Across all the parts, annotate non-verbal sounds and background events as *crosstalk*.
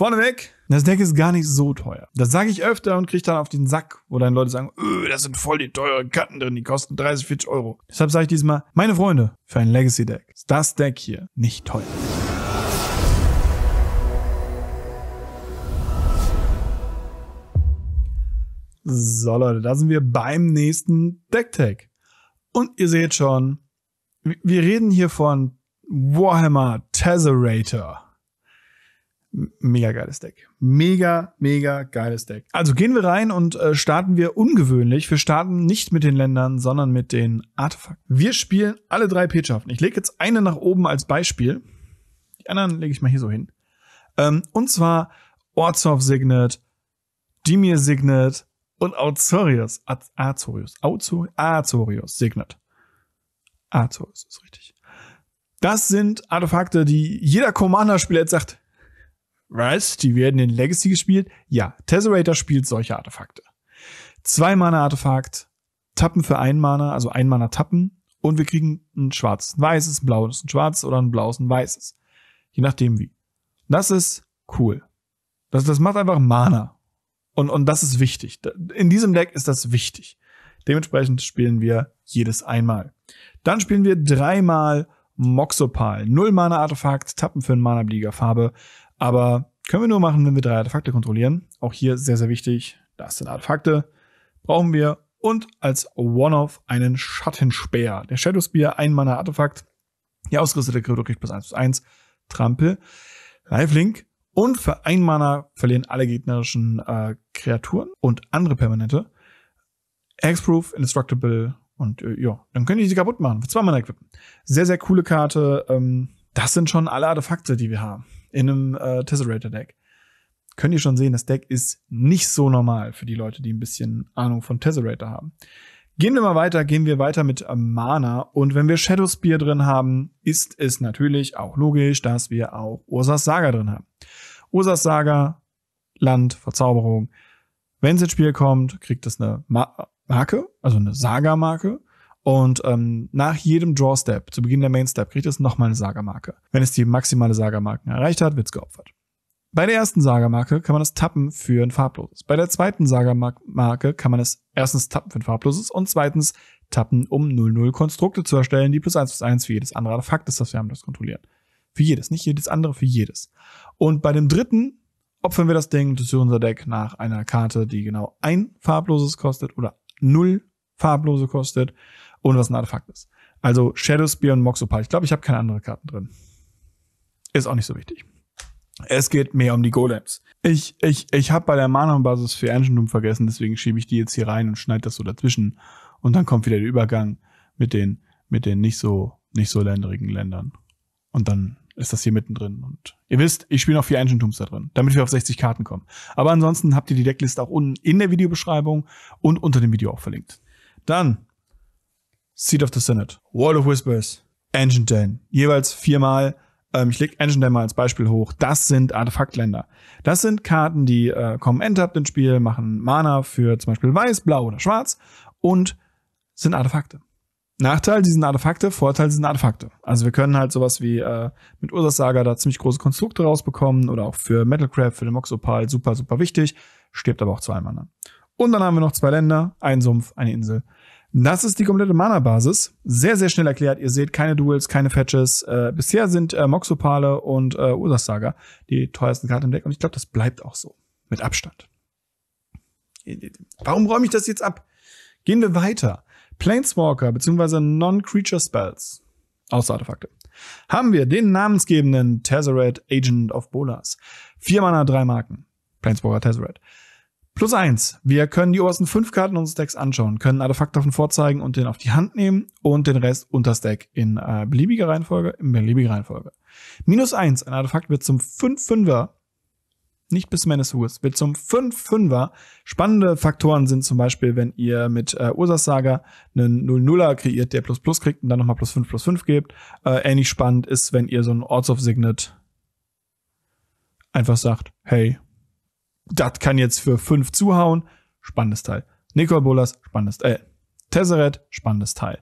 Vorneweg, das Deck ist gar nicht so teuer. Das sage ich öfter und kriege dann auf den Sack, wo dann Leute sagen, öh, das sind voll die teuren Karten drin, die kosten 30, 40 Euro. Deshalb sage ich diesmal, meine Freunde, für ein Legacy-Deck ist das Deck hier nicht teuer. So Leute, da sind wir beim nächsten Deck-Tag. Und ihr seht schon, wir reden hier von Warhammer Tesserator. Mega geiles Deck. Mega, mega geiles Deck. Also gehen wir rein und äh, starten wir ungewöhnlich. Wir starten nicht mit den Ländern, sondern mit den Artefakten. Wir spielen alle drei Petschaften. Ich lege jetzt eine nach oben als Beispiel. Die anderen lege ich mal hier so hin. Ähm, und zwar Orzhov Signet, Dimir Signet und Azorius. Azorius. Azorius. Azorius Signet. Azorius ist richtig. Das sind Artefakte, die jeder Commander-Spieler jetzt sagt, was? Die werden in Legacy gespielt? Ja, Tesserator spielt solche Artefakte. Zwei Mana Artefakt, Tappen für ein Mana, also ein Mana Tappen. Und wir kriegen ein schwarzes, ein weißes, ein blaues, ein schwarzes oder ein blaues, ein weißes. Je nachdem wie. Das ist cool. Das, das macht einfach Mana. Und, und das ist wichtig. In diesem Deck ist das wichtig. Dementsprechend spielen wir jedes einmal. Dann spielen wir dreimal Moxopal. Null Mana Artefakt, Tappen für einen Mana belieger Farbe. Aber können wir nur machen, wenn wir drei Artefakte kontrollieren. Auch hier sehr, sehr wichtig. Das sind Artefakte. Brauchen wir. Und als One-Off einen Schattenspeer. Der Shadow Spear, ein Mana Artefakt. Die ausgerüstete Kreatur kriegt plus 1 plus 1. Trampel. Lifelink. Und für ein Mana verlieren alle gegnerischen äh, Kreaturen und andere Permanente. Hexproof, Indestructible und äh, ja, dann können die sie kaputt machen. Für zwei Mana equippen. Sehr, sehr coole Karte. Ähm, das sind schon alle Artefakte, die wir haben in einem äh, Tesserator Deck, könnt ihr schon sehen, das Deck ist nicht so normal für die Leute, die ein bisschen Ahnung von Tesserator haben. Gehen wir mal weiter, gehen wir weiter mit äh, Mana. Und wenn wir Shadow Spear drin haben, ist es natürlich auch logisch, dass wir auch Ursas Saga drin haben. Ursas Saga, Land, Verzauberung. Wenn es ins Spiel kommt, kriegt es eine Ma Marke, also eine Saga-Marke. Und ähm, nach jedem Draw-Step, zu Beginn der Main-Step, kriegt es nochmal eine Sagermarke. Wenn es die maximale Sagermarke erreicht hat, wird es geopfert. Bei der ersten Sagermarke kann man es tappen für ein farbloses. Bei der zweiten Sagermarke kann man es erstens tappen für ein farbloses und zweitens tappen, um 0-0 Konstrukte zu erstellen, die plus 1 plus 1 für jedes andere Artefakt ist, das wir haben das kontrollieren. Für jedes, nicht jedes andere, für jedes. Und bei dem dritten opfern wir das Ding, das ist unser Deck nach einer Karte, die genau ein farbloses kostet oder null farblose kostet und was ein Artefakt ist. Also Shadow Spear und Moxopal. Ich glaube, ich habe keine andere Karten drin. Ist auch nicht so wichtig. Es geht mehr um die Golems. Ich, ich, ich habe bei der Mana-Basis für Engine Doom vergessen, deswegen schiebe ich die jetzt hier rein und schneide das so dazwischen. Und dann kommt wieder der Übergang mit den, mit den nicht so, nicht so länderigen Ländern. Und dann ist das hier mittendrin. Und ihr wisst, ich spiele noch vier Engine Ancientums da drin, damit wir auf 60 Karten kommen. Aber ansonsten habt ihr die Deckliste auch unten in der Videobeschreibung und unter dem Video auch verlinkt. Dann Seat of the Senate, Wall of Whispers, Engine Den, Jeweils viermal. Ähm, ich lege Engine Den mal als Beispiel hoch. Das sind Artefaktländer. Das sind Karten, die äh, kommen End-Up ins Spiel, machen Mana für zum Beispiel Weiß, Blau oder Schwarz und sind Artefakte. Nachteil, die sind Artefakte, Vorteil, die sind Artefakte. Also wir können halt sowas wie äh, mit Ursas Saga da ziemlich große Konstrukte rausbekommen oder auch für Metalcraft, für den Moxopal super, super wichtig, stirbt aber auch zweimal. Ne? Und dann haben wir noch zwei Länder, ein Sumpf, eine Insel. Das ist die komplette Mana-Basis. Sehr, sehr schnell erklärt. Ihr seht keine Duels, keine Fetches. Äh, bisher sind äh, Moxopale und äh, Ursasaga die teuersten Karten im Deck. Und ich glaube, das bleibt auch so. Mit Abstand. Warum räume ich das jetzt ab? Gehen wir weiter. Planeswalker bzw. Non-Creature Spells. Außer Artefakte. Haben wir den namensgebenden Tezzeret Agent of Bolas. Vier Mana, drei Marken. Planeswalker Tezzeret. Plus eins. Wir können die obersten fünf Karten unseres Decks anschauen, können Artefakte davon vorzeigen und den auf die Hand nehmen und den Rest unter Stack in äh, beliebiger Reihenfolge, in beliebiger Reihenfolge. Minus eins. Ein Artefakt wird zum 5-5er, nicht bis zum Ende des Zuges, wird zum 5-5er. Spannende Faktoren sind zum Beispiel, wenn ihr mit äh, Ursas Saga einen 0-0er kreiert, der plus plus kriegt und dann nochmal plus 5 plus 5 gebt. Äh, ähnlich spannend ist, wenn ihr so einen Orts of Signet einfach sagt, hey, das kann jetzt für fünf zuhauen. Spannendes Teil. Nicole Bolas, spannendes Teil. Äh, Tesseret, spannendes Teil.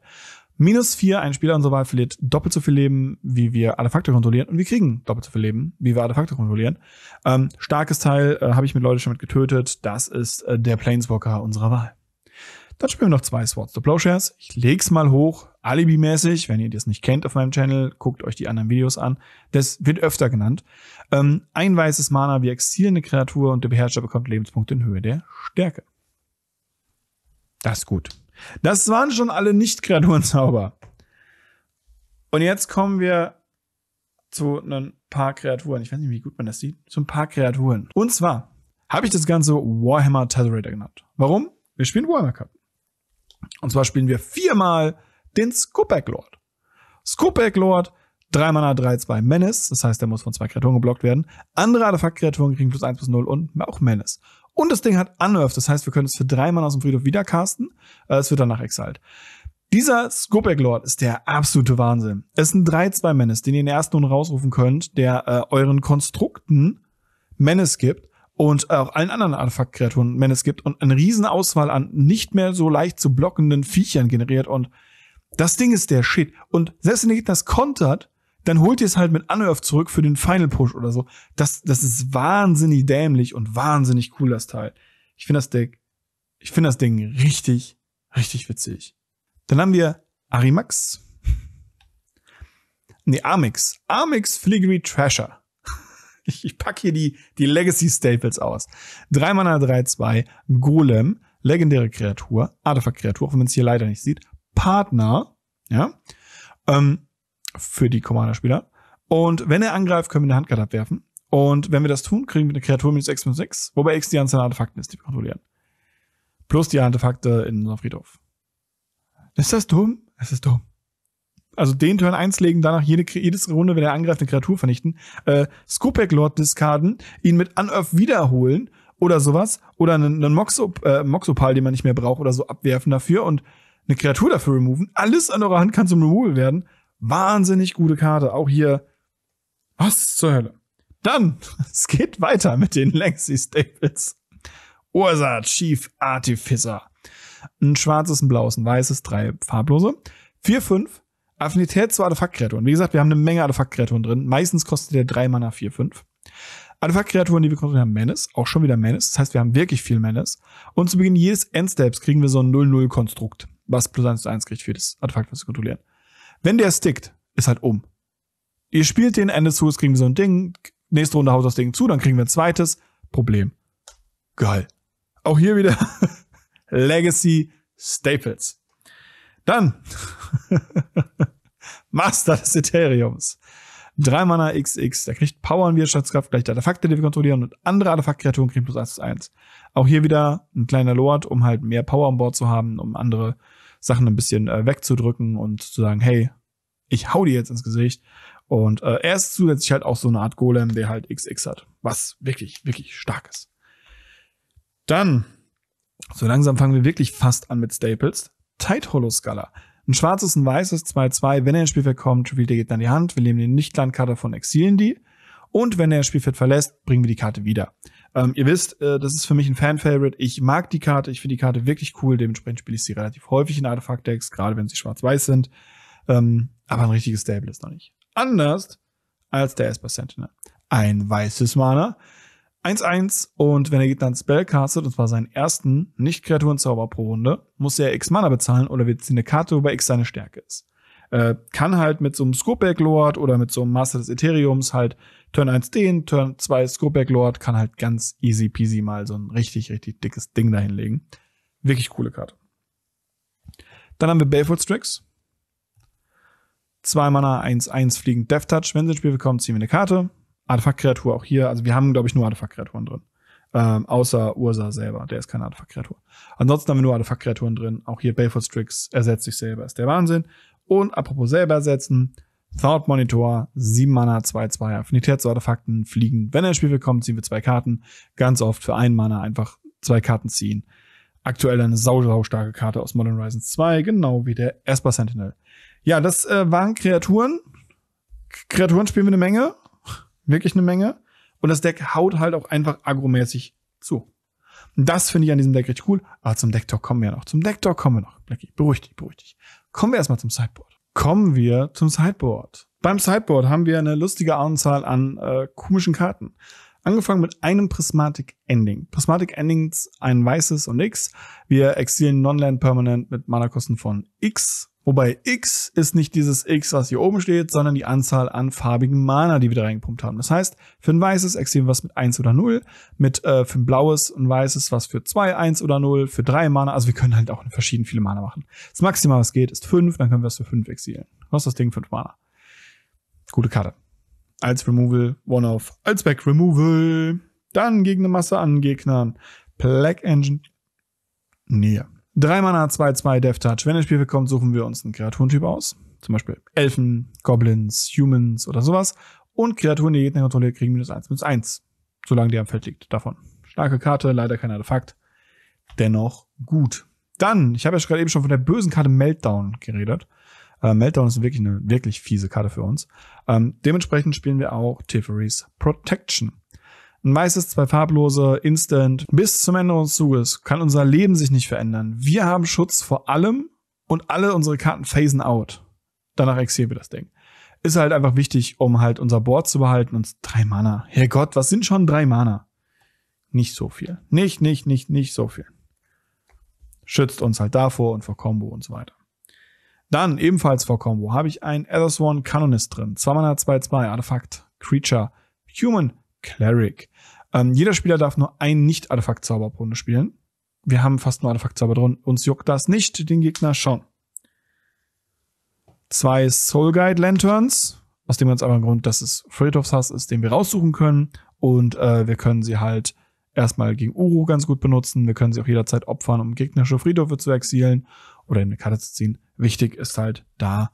Minus vier, ein Spieler unserer Wahl verliert doppelt so viel Leben, wie wir Artefakte kontrollieren. Und wir kriegen doppelt so viel Leben, wie wir Artefakte kontrollieren. Ähm, starkes Teil äh, habe ich mit Leuten schon mit getötet. Das ist äh, der Planeswalker unserer Wahl. Dann spielen wir noch zwei Swords to Plowshares. Ich leg's mal hoch, Alibi-mäßig, Wenn ihr das nicht kennt auf meinem Channel, guckt euch die anderen Videos an. Das wird öfter genannt. Ähm, ein weißes Mana, wir exilieren eine Kreatur und der Beherrscher bekommt Lebenspunkte in Höhe der Stärke. Das ist gut. Das waren schon alle nicht kreaturen zauber Und jetzt kommen wir zu einem paar Kreaturen. Ich weiß nicht, wie gut man das sieht. Zu ein paar Kreaturen. Und zwar habe ich das Ganze Warhammer Tetherator genannt. Warum? Wir spielen Warhammer Cup. Und zwar spielen wir viermal den Skupek Lord. Skupek Lord, 3 Mana, 3, 2 Menace. Das heißt, der muss von zwei Kreaturen geblockt werden. Andere Artefakt-Kreaturen kriegen plus 1 plus 0 und auch Menace. Und das Ding hat Unearth. Das heißt, wir können es für drei Mana aus dem Friedhof wieder casten. Äh, es wird danach exiled. Dieser Skopek Lord ist der absolute Wahnsinn. Es ist ein 3-2 Menace, den ihr in der ersten Runde rausrufen könnt, der äh, euren Konstrukten Menace gibt und auch allen anderen Anfang-Kreaturen es gibt und eine riesen Auswahl an nicht mehr so leicht zu blockenden Viechern generiert und das Ding ist der Shit. Und selbst wenn ihr das kontert, dann holt ihr es halt mit Unearth zurück für den Final Push oder so. Das, das ist wahnsinnig dämlich und wahnsinnig cool, das Teil. Ich finde das Deck, ich finde das Ding richtig, richtig witzig. Dann haben wir Arimax. nee, Amix. Amix Fliggery Trasher. Ich, ich packe hier die, die Legacy Staples aus. 3 Mana 3, 2, Golem, legendäre Kreatur, Artefakt-Kreatur, auch wenn man es hier leider nicht sieht. Partner, ja, ähm, für die Commander-Spieler. Und wenn er angreift, können wir eine Handkarte abwerfen. Und wenn wir das tun, kriegen wir eine Kreatur minus 6 minus 6, wobei X die Anzahl an Artefakten ist, die wir kontrollieren. Plus die Artefakte in unserem Friedhof. Ist das dumm? Es ist dumm also den Turn 1 legen, danach jede, jedes Runde, wenn er angreift, eine Kreatur vernichten, äh, Scopec Lord discarden, ihn mit Unearth wiederholen oder sowas oder einen, einen Moxop, äh, Moxopal, den man nicht mehr braucht oder so abwerfen dafür und eine Kreatur dafür removen. Alles an eurer Hand kann zum Removal werden. Wahnsinnig gute Karte. Auch hier. Was zur Hölle? Dann, *laughs* es geht weiter mit den Lexi Staples. Ursa, Chief Artificer. Ein schwarzes, ein blaues, ein weißes, drei farblose. 4, 5 Affinität zu Artefaktkreaturen. Wie gesagt, wir haben eine Menge Artefaktkreaturen drin. Meistens kostet der 3 Mana 4, 5. Artefaktkreaturen, die wir kontrollieren, haben Menace, auch schon wieder Menace. Das heißt, wir haben wirklich viel Menace. Und zu Beginn jedes Endsteps kriegen wir so ein 0-0-Konstrukt, was plus 1 zu 1 kriegt für das Artefakt, was wir kontrollieren. Wenn der stickt, ist halt um. Ihr spielt den Ende zu, es kriegen wir so ein Ding. Nächste Runde haut das Ding zu, dann kriegen wir ein zweites. Problem. Geil. Auch hier wieder *laughs* Legacy Staples. Dann *laughs* Master des Ethereums. 3 Mana XX. Der kriegt Power und Wirtschaftskraft, gleich die Artefakte, die wir kontrollieren und andere Artefaktkreaturen kriegen plus 1 plus 1. Auch hier wieder ein kleiner Lord, um halt mehr Power an Bord zu haben, um andere Sachen ein bisschen äh, wegzudrücken und zu sagen, hey, ich hau dir jetzt ins Gesicht. Und äh, er ist zusätzlich halt auch so eine Art Golem, der halt XX hat. Was wirklich, wirklich stark ist. Dann, so langsam fangen wir wirklich fast an mit Staples. Tight Hollow Scholar. Ein schwarzes, ein weißes, 2-2. Wenn er ins Spielfeld kommt, revealt der Gegner in die Hand. Wir nehmen den Nicht-Landkarte von exilen die. Und wenn er das Spielfeld verlässt, bringen wir die Karte wieder. Ähm, ihr wisst, äh, das ist für mich ein Fan-Favorite. Ich mag die Karte, ich finde die Karte wirklich cool. Dementsprechend spiele ich sie relativ häufig in Artefakt-Decks, gerade wenn sie schwarz-weiß sind. Ähm, aber ein richtiges Stable ist noch nicht. Anders als der Esper Sentinel. Ein weißes Mana 1-1 und wenn der Gegner einen Spell castet, und zwar seinen ersten nicht kreaturen zauber pro Runde, muss er X Mana bezahlen oder wird ziehen eine Karte, wobei X seine Stärke ist. Äh, kann halt mit so einem Scopeback Lord oder mit so einem Master des Ethereums halt Turn 1 den, Turn 2 Scopeback Lord, kann halt ganz easy peasy mal so ein richtig, richtig dickes Ding dahinlegen. Wirklich coole Karte. Dann haben wir Baleful Strix. 2 Mana 1-1 fliegend Death Touch. Wenn sie ins Spiel bekommen, ziehen wir eine Karte. Artefaktkreatur auch hier. Also wir haben, glaube ich, nur Artefaktkreaturen drin. Ähm, außer Ursa selber, der ist keine Artefaktkreatur. Ansonsten haben wir nur Artefaktkreaturen drin. Auch hier Baleford Strix ersetzt sich selber, ist der Wahnsinn. Und apropos selber ersetzen, Thought Monitor, 7 Mana, 2, 2, Affinität zu Artefakten, fliegen. Wenn er ins Spiel bekommt, ziehen wir zwei Karten. Ganz oft für einen Mana einfach zwei Karten ziehen. Aktuell eine sau, sau starke Karte aus Modern Horizons 2, genau wie der Esper Sentinel. Ja, das äh, waren Kreaturen. Kreaturen spielen wir eine Menge wirklich eine Menge. Und das Deck haut halt auch einfach agromäßig zu. Und das finde ich an diesem Deck richtig cool. Aber zum Decktor kommen wir noch. Zum Decktor kommen wir noch. Blackie, beruhig dich, beruhig dich. Kommen wir erstmal zum Sideboard. Kommen wir zum Sideboard. Beim Sideboard haben wir eine lustige Anzahl an äh, komischen Karten. Angefangen mit einem Prismatic Ending. Prismatic Endings, ein weißes und X. Wir exilieren Non-Land Permanent mit Mana-Kosten von X Wobei X ist nicht dieses X, was hier oben steht, sondern die Anzahl an farbigen Mana, die wir da reingepumpt haben. Das heißt, für ein weißes exilieren wir was mit 1 oder 0, mit äh, für ein blaues und weißes was für 2, 1 oder 0, für 3 Mana. Also wir können halt auch verschieden viele Mana machen. Das Maximal, was geht, ist 5, dann können wir es für 5 exilieren. Was ist das Ding? 5 Mana. Gute Karte. Als Removal, One-Off, als Back Removal. Dann gegen eine Masse an Gegnern. Black Engine. Nee, 3 Mana, 2-2, Death Touch. Wenn ein Spiel bekommt, suchen wir uns einen Kreaturentyp aus. Zum Beispiel Elfen, Goblins, Humans oder sowas. Und Kreaturen, die Gegner kontrolliert, kriegen minus 1, minus 1. Solange die am Feld liegt, davon. Starke Karte, leider kein Artefakt. Dennoch gut. Dann, ich habe ja gerade eben schon von der bösen Karte Meltdown geredet. Äh, Meltdown ist wirklich eine wirklich fiese Karte für uns. Ähm, dementsprechend spielen wir auch Tiferys Protection. Ein weißes, zwei farblose, instant. Bis zum Ende unseres Zuges kann unser Leben sich nicht verändern. Wir haben Schutz vor allem und alle unsere Karten phasen out. Danach exilieren wir das Ding. Ist halt einfach wichtig, um halt unser Board zu behalten und drei Mana. Herrgott, was sind schon drei Mana? Nicht so viel. Nicht, nicht, nicht, nicht so viel. Schützt uns halt davor und vor Combo und so weiter. Dann ebenfalls vor Combo habe ich einen Elder Sworn Canonist drin. 2 Mana 2 2 Artefakt Creature Human Cleric. Ähm, jeder Spieler darf nur einen Nicht-Artefakt-Zauber pro Runde spielen. Wir haben fast nur Artefakt-Zauber drin. Uns juckt das nicht, den Gegner schon. Zwei Soul Guide Lanterns. Aus dem ganz einfachen Grund, dass es Friedhofs Hass ist, den wir raussuchen können. Und äh, wir können sie halt erstmal gegen Uru ganz gut benutzen. Wir können sie auch jederzeit opfern, um gegnerische Friedhofe zu exilen oder in eine Karte zu ziehen. Wichtig ist halt da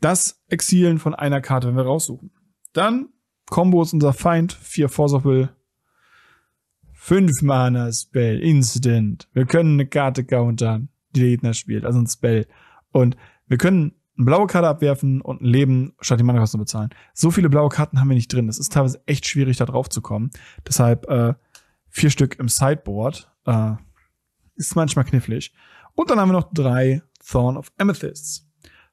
das Exilen von einer Karte, wenn wir raussuchen. Dann Combo ist unser Feind. Vier Force 5 Mana Spell, Incident. Wir können eine Karte countern, die der Gegner spielt, also ein Spell. Und wir können eine blaue Karte abwerfen und ein Leben statt die Mana-Kosten zu bezahlen. So viele blaue Karten haben wir nicht drin. Es ist teilweise echt schwierig, da drauf zu kommen. Deshalb äh, vier Stück im Sideboard. Äh, ist manchmal knifflig. Und dann haben wir noch drei Thorn of Amethyst.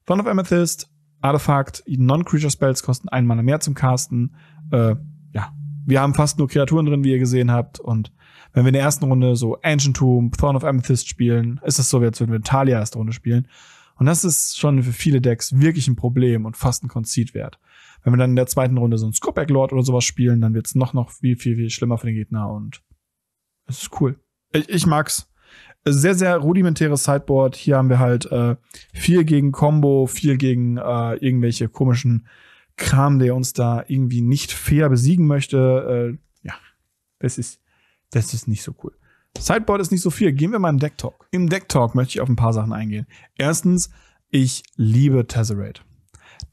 Thorn of Amethyst Artefakt, Non-Creature Spells kosten ein Mana mehr zum Casten. Äh, ja, wir haben fast nur Kreaturen drin, wie ihr gesehen habt. Und wenn wir in der ersten Runde so Ancient Tomb, Thorn of Amethyst spielen, ist es so, wie als würden wir Talia erste Runde spielen. Und das ist schon für viele Decks wirklich ein Problem und fast ein Conceit wert. Wenn wir dann in der zweiten Runde so ein Scopeback Lord oder sowas spielen, dann wird's noch, noch viel, viel, viel schlimmer für den Gegner und es ist cool. Ich, ich mag's. Sehr, sehr rudimentäres Sideboard. Hier haben wir halt äh, viel gegen Combo, viel gegen äh, irgendwelche komischen Kram, der uns da irgendwie nicht fair besiegen möchte. Äh, ja, das ist, das ist nicht so cool. Sideboard ist nicht so viel. Gehen wir mal im Deck Talk. Im Deck Talk möchte ich auf ein paar Sachen eingehen. Erstens, ich liebe Tesserate.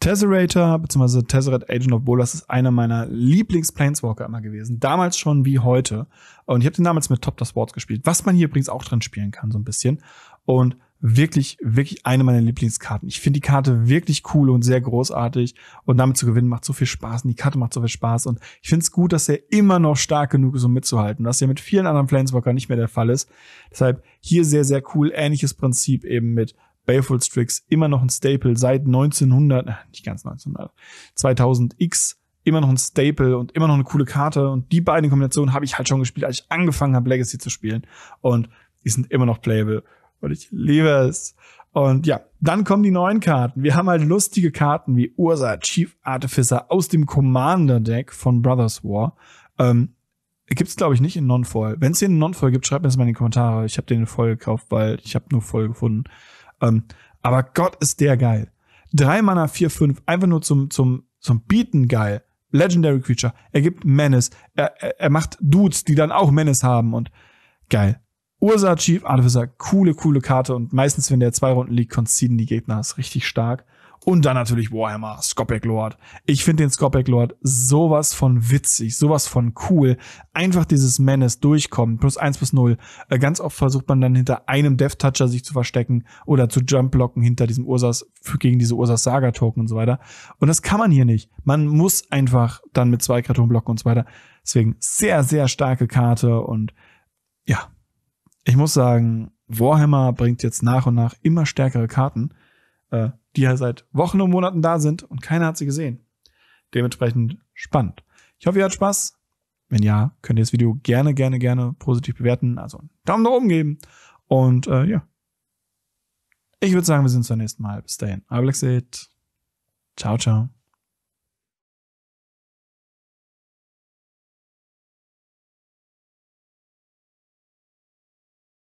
Tesserator beziehungsweise Tesseract Agent of Bolas ist einer meiner Lieblings-Planeswalker immer gewesen. Damals schon wie heute. Und ich habe den damals mit Top the Swords gespielt, was man hier übrigens auch drin spielen kann, so ein bisschen. Und wirklich, wirklich eine meiner Lieblingskarten. Ich finde die Karte wirklich cool und sehr großartig. Und damit zu gewinnen macht so viel Spaß. Und die Karte macht so viel Spaß. Und ich finde es gut, dass er immer noch stark genug ist, um mitzuhalten, was ja mit vielen anderen Planeswalker nicht mehr der Fall ist. Deshalb hier sehr, sehr cool. Ähnliches Prinzip eben mit Battlefield Strix immer noch ein Staple seit 1900, äh, nicht ganz 1900, 2000X immer noch ein Staple und immer noch eine coole Karte und die beiden Kombinationen habe ich halt schon gespielt, als ich angefangen habe Legacy zu spielen und die sind immer noch playable und ich liebe es. Und ja, dann kommen die neuen Karten. Wir haben halt lustige Karten wie Ursa, Chief Artificer aus dem Commander Deck von Brothers War. Ähm, gibt es, glaube ich nicht in Non-Foil. Wenn es hier in Non-Foil gibt, schreibt mir das mal in die Kommentare. Ich habe den in Foil gekauft, weil ich habe nur Foil gefunden. Ähm, aber Gott ist der geil. Drei Mana, vier, fünf, einfach nur zum, zum, zum Bieten geil. Legendary Creature. Er gibt Menace. Er, er, er macht Dudes, die dann auch Menace haben und geil. Ursa Chief Artificer, coole, coole Karte und meistens, wenn der zwei Runden liegt, conceden die Gegner. Ist richtig stark. Und dann natürlich Warhammer, Scopec Lord. Ich finde den Scopec Lord sowas von witzig, sowas von cool. Einfach dieses Menace durchkommen, plus eins plus null. Äh, ganz oft versucht man dann hinter einem Death Toucher sich zu verstecken oder zu Jumpblocken hinter diesem Ursas, gegen diese Ursas Saga Token und so weiter. Und das kann man hier nicht. Man muss einfach dann mit zwei Kreaturen blocken und so weiter. Deswegen sehr, sehr starke Karte und ja. Ich muss sagen, Warhammer bringt jetzt nach und nach immer stärkere Karten äh, die ja seit Wochen und Monaten da sind und keiner hat sie gesehen. Dementsprechend spannend. Ich hoffe, ihr hattet Spaß. Wenn ja, könnt ihr das Video gerne, gerne, gerne positiv bewerten. Also einen Daumen nach oben geben. Und äh, ja. Ich würde sagen, wir sehen uns beim nächsten Mal. Bis dahin. Alexit. Ciao, ciao.